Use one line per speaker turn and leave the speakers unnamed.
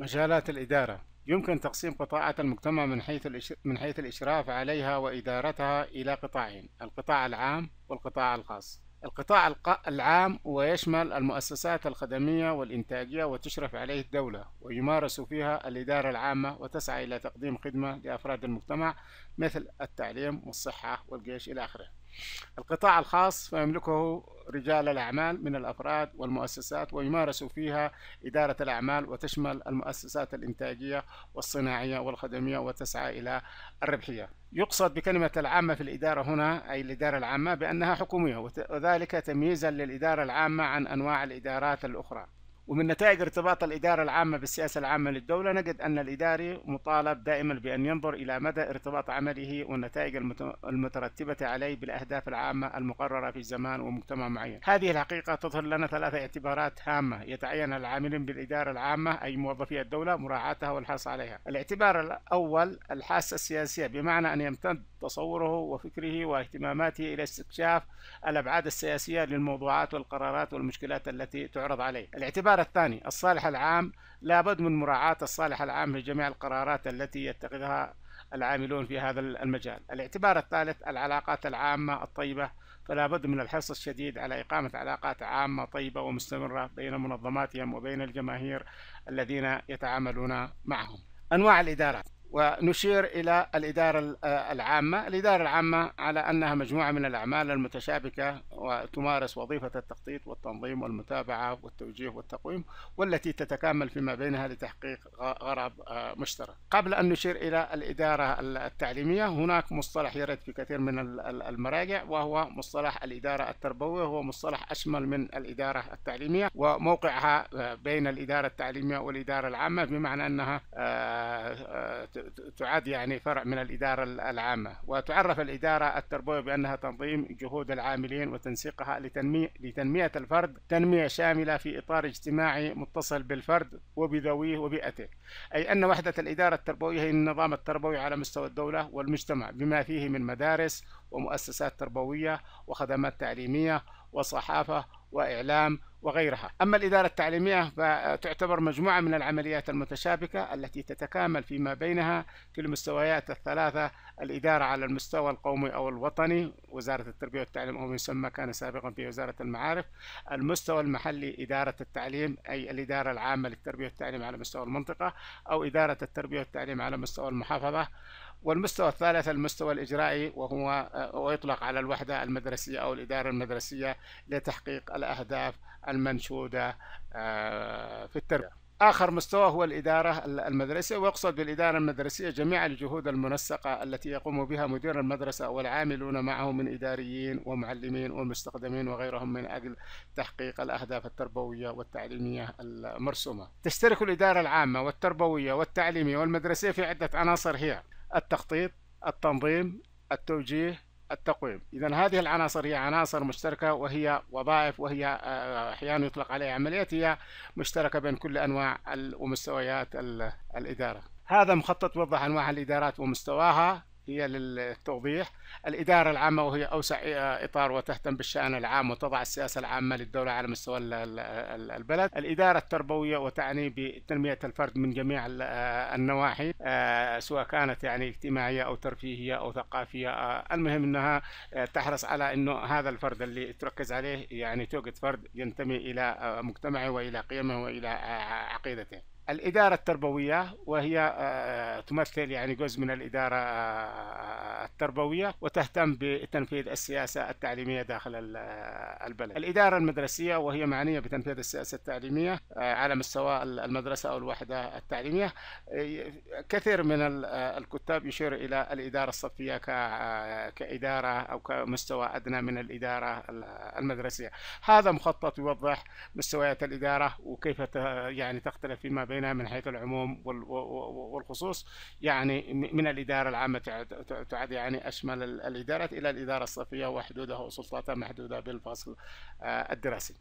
مجالات الإدارة يمكن تقسيم قطاعات المجتمع من حيث من حيث الإشراف عليها وإدارتها إلى قطاعين القطاع العام والقطاع الخاص القطاع العام ويشمل المؤسسات الخدمية والإنتاجية وتشرف عليه الدولة ويمارس فيها الإدارة العامة وتسعى إلى تقديم خدمة لأفراد المجتمع مثل التعليم والصحة والجيش إلى آخره. القطاع الخاص فيملكه رجال الأعمال من الأفراد والمؤسسات ويمارس فيها إدارة الأعمال وتشمل المؤسسات الإنتاجية والصناعية والخدمية وتسعى إلى الربحية. يقصد بكلمة العامة في الإدارة هنا أي الإدارة العامة بأنها حكومية وذلك تمييزا للإدارة العامة عن أنواع الإدارات الأخرى ومن نتائج ارتباط الإدارة العامة بالسياسة العامة للدولة نجد أن الإداري مطالب دائما بأن ينظر إلى مدى ارتباط عمله والنتائج المترتبة عليه بالأهداف العامة المقررة في زمان ومجتمع معين. هذه الحقيقة تظهر لنا ثلاثة اعتبارات هامة يتعين العاملين بالإدارة العامة أي موظفي الدولة مراعاتها والحرص عليها. الاعتبار الأول الحاسة السياسية بمعنى أن يمتد تصوره وفكره واهتماماته إلى استكشاف الأبعاد السياسية للموضوعات والقرارات والمشكلات التي تعرض عليه الاعتبار الثاني الصالح العام لابد من مراعاة الصالح العام في جميع القرارات التي يتخذها العاملون في هذا المجال الاعتبار الثالث العلاقات العامة الطيبة فلا بد من الحرص الشديد على إقامة علاقات عامة طيبة ومستمرة بين منظماتهم وبين الجماهير الذين يتعاملون معهم أنواع الإدارات ونشير إلى الإدارة آه، العامة الإدارة العامة على أنها مجموعة من الأعمال المتشابكة وتمارس وظيفة التخطيط والتنظيم والمتابعة والتوجيه والتقويم والتي تتكامل فيما بينها لتحقيق غرض آه، مشترك قبل أن نشير إلى الإدارة التعليمية هناك مصطلح يرد في كثير من المراجع وهو مصطلح الإدارة التربوية هو مصطلح أشمل من الإدارة التعليمية وموقعها آه، بين الإدارة التعليمية والإدارة العامة بمعنى أنها تعد يعني فرع من الإدارة العامة وتعرف الإدارة التربوية بأنها تنظيم جهود العاملين وتنسيقها لتنمية, لتنمية الفرد تنمية شاملة في إطار اجتماعي متصل بالفرد وبذويه وبيئته أي أن وحدة الإدارة التربوية هي النظام التربوي على مستوى الدولة والمجتمع بما فيه من مدارس ومؤسسات تربوية وخدمات تعليمية وصحافة وإعلام وغيرها أما الإدارة التعليمية فتعتبر مجموعة من العمليات المتشابكة التي تتكامل فيما بينها في المستويات الثلاثة الإدارة على المستوى القومي أو الوطني وزارة التربية والتعليم أو ما يسمى كان سابقا في وزارة المعارف المستوى المحلي إدارة التعليم أي الإدارة العامة للتربية والتعليم على مستوى المنطقة أو إدارة التربية والتعليم على مستوى المحافظة والمستوى الثالث المستوى الإجرائي وهو ويطلق على الوحدة المدرسية أو الإدارة المدرسية لتحقيق الأهداف المنشودة آه، في التربية نعم. آخر مستوى هو الإدارة المدرسية ويقصد بالإدارة المدرسية جميع الجهود المنسقة التي يقوم بها مدير المدرسة والعاملون معه من إداريين ومعلمين ومستخدمين وغيرهم من أجل تحقيق الأهداف التربوية والتعليمية المرسومة تشترك الإدارة العامة والتربوية والتعليمية والمدرسية في عدة عناصر هي التخطيط التنظيم التوجيه التقويم إذا هذه العناصر هي عناصر مشتركة وهي وظائف وهي آه، أحيانا يطلق عليها عمليات هي مشتركة بين كل أنواع ومستويات الإدارة هذا مخطط يوضح أنواع الإدارات ومستواها هي للتوضيح الإدارة العامة وهي أوسع إطار وتهتم بالشأن العام وتضع السياسة العامة للدولة على مستوى البلد الإدارة التربوية وتعني بتنمية الفرد من جميع النواحي آه، سواء كانت يعني اجتماعية أو ترفيهية أو ثقافية آه، المهم أنها آه، تحرص على أنه هذا الفرد اللي تركز عليه يعني توجد فرد ينتمي إلى مجتمعه وإلى قيمه وإلى عقيدته الإدارة التربوية وهي آه، آه، تمثل يعني جزء من الإدارة آه، التربوية وتهتم بتنفيذ السياسة التعليمية داخل البلد الإدارة المدرسية وهي معنية بتنفيذ السياسة التعليمية على مستوى المدرسة أو الوحدة التعليمية كثير من الكتاب يشير إلى الإدارة الصفية كإدارة أو كمستوى أدنى من الإدارة المدرسية هذا مخطط يوضح مستويات الإدارة وكيف يعني تختلف فيما بين علينا من حيث العموم والخصوص يعني من الإدارة العامة تعد يعني أشمل الإدارات إلى الإدارة الصفية وحدودها وسلطاتها محدودة بالفصل آه، الدراسي